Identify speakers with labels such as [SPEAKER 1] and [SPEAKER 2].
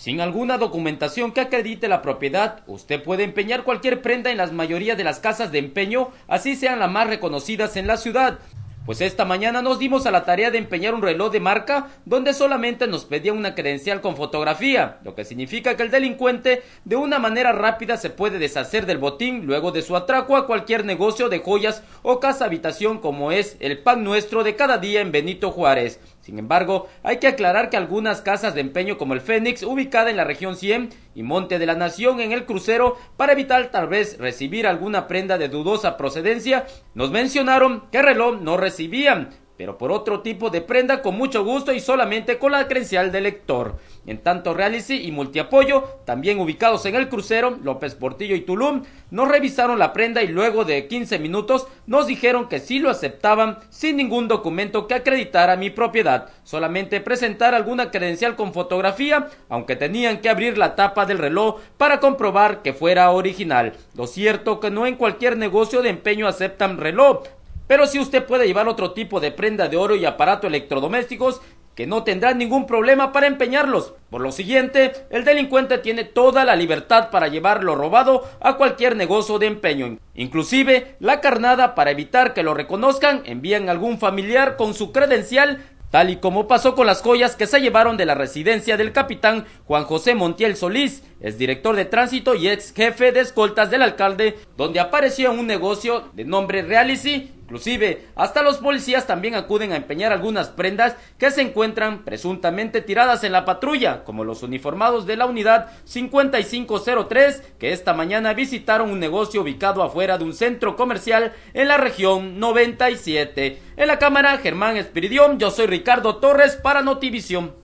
[SPEAKER 1] Sin alguna documentación que acredite la propiedad, usted puede empeñar cualquier prenda en la mayoría de las casas de empeño, así sean las más reconocidas en la ciudad. Pues esta mañana nos dimos a la tarea de empeñar un reloj de marca donde solamente nos pedía una credencial con fotografía, lo que significa que el delincuente de una manera rápida se puede deshacer del botín luego de su atraco a cualquier negocio de joyas o casa habitación como es el pan nuestro de cada día en Benito Juárez. Sin embargo, hay que aclarar que algunas casas de empeño como el Fénix, ubicada en la región 100 y Monte de la Nación en el crucero, para evitar tal vez recibir alguna prenda de dudosa procedencia, nos mencionaron que reloj no recibían, pero por otro tipo de prenda con mucho gusto y solamente con la credencial del lector. En tanto, reality y Multiapoyo, también ubicados en el crucero, López Portillo y Tulum, nos revisaron la prenda y luego de 15 minutos nos dijeron que sí lo aceptaban sin ningún documento que acreditara mi propiedad, solamente presentar alguna credencial con fotografía, aunque tenían que abrir la tapa del reloj para comprobar que fuera original. Lo cierto que no en cualquier negocio de empeño aceptan reloj, pero si usted puede llevar otro tipo de prenda de oro y aparato electrodomésticos, que no tendrá ningún problema para empeñarlos. Por lo siguiente, el delincuente tiene toda la libertad para llevar lo robado a cualquier negocio de empeño. Inclusive, la carnada, para evitar que lo reconozcan, envían algún familiar con su credencial tal y como pasó con las joyas que se llevaron de la residencia del capitán Juan José Montiel Solís, ex director de tránsito y ex jefe de escoltas del alcalde, donde apareció un negocio de nombre Reality. Inclusive, hasta los policías también acuden a empeñar algunas prendas que se encuentran presuntamente tiradas en la patrulla, como los uniformados de la unidad 5503 que esta mañana visitaron un negocio ubicado afuera de un centro comercial en la región 97. En la cámara, Germán Espiridión, yo soy Ricardo Torres para Notivisión.